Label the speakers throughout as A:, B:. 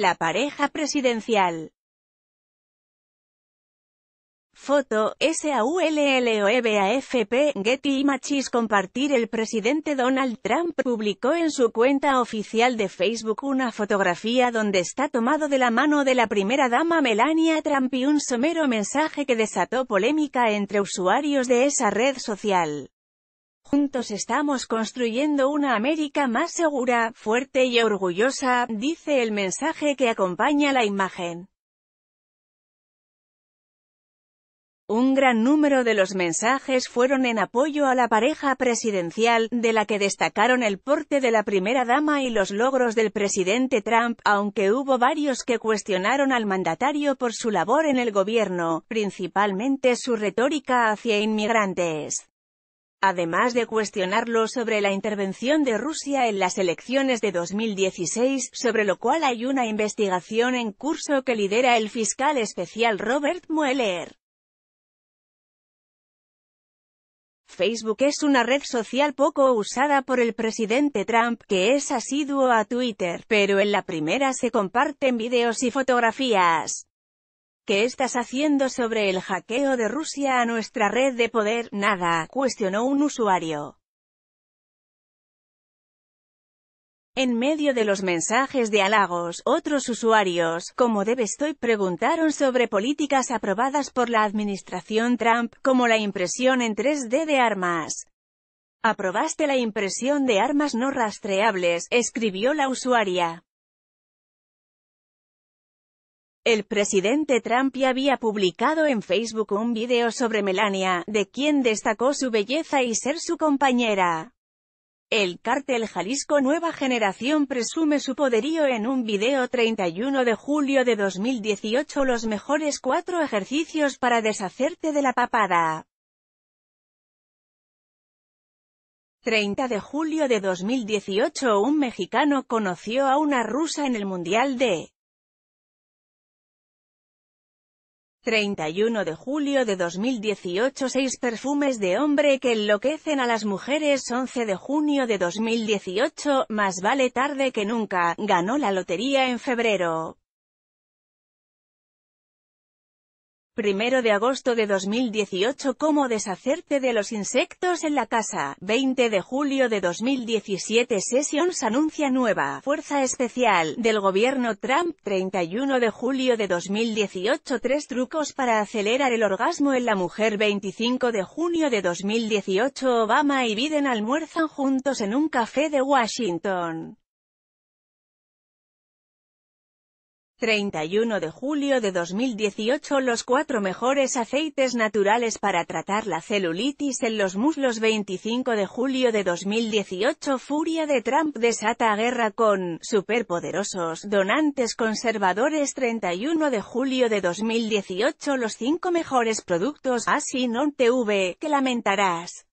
A: La pareja presidencial. Foto, SAULLOEBAFP, Getty Images Compartir El presidente Donald Trump publicó en su cuenta oficial de Facebook una fotografía donde está tomado de la mano de la primera dama Melania Trump y un somero mensaje que desató polémica entre usuarios de esa red social. Juntos estamos construyendo una América más segura, fuerte y orgullosa, dice el mensaje que acompaña la imagen. Un gran número de los mensajes fueron en apoyo a la pareja presidencial, de la que destacaron el porte de la primera dama y los logros del presidente Trump, aunque hubo varios que cuestionaron al mandatario por su labor en el gobierno, principalmente su retórica hacia inmigrantes. Además de cuestionarlo sobre la intervención de Rusia en las elecciones de 2016, sobre lo cual hay una investigación en curso que lidera el fiscal especial Robert Mueller. Facebook es una red social poco usada por el presidente Trump, que es asiduo a Twitter, pero en la primera se comparten videos y fotografías. ¿Qué estás haciendo sobre el hackeo de Rusia a nuestra red de poder? Nada, cuestionó un usuario. En medio de los mensajes de halagos, otros usuarios, como debe preguntaron sobre políticas aprobadas por la administración Trump, como la impresión en 3D de armas. Aprobaste la impresión de armas no rastreables, escribió la usuaria. El presidente Trump ya había publicado en Facebook un video sobre Melania, de quien destacó su belleza y ser su compañera. El cártel Jalisco Nueva Generación presume su poderío en un video 31 de julio de 2018 los mejores cuatro ejercicios para deshacerte de la papada. 30 de julio de 2018 un mexicano conoció a una rusa en el Mundial de 31 de julio de 2018 6 perfumes de hombre que enloquecen a las mujeres 11 de junio de 2018 Más vale tarde que nunca, ganó la lotería en febrero. 1 de agosto de 2018 Cómo deshacerte de los insectos en la casa, 20 de julio de 2017 Sessions anuncia nueva fuerza especial del gobierno Trump, 31 de julio de 2018 Tres trucos para acelerar el orgasmo en la mujer 25 de junio de 2018 Obama y Biden almuerzan juntos en un café de Washington. 31 de julio de 2018 Los cuatro mejores aceites naturales para tratar la celulitis en los muslos 25 de julio de 2018 Furia de Trump desata guerra con superpoderosos donantes conservadores 31 de julio de 2018 Los cinco mejores productos Así non TV, que lamentarás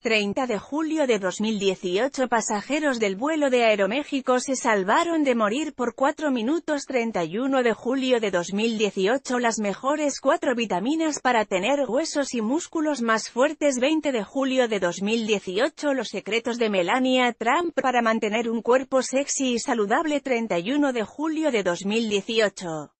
A: 30 de julio de 2018 pasajeros del vuelo de Aeroméxico se salvaron de morir por 4 minutos 31 de julio de 2018 las mejores 4 vitaminas para tener huesos y músculos más fuertes 20 de julio de 2018 los secretos de Melania Trump para mantener un cuerpo sexy y saludable 31 de julio de 2018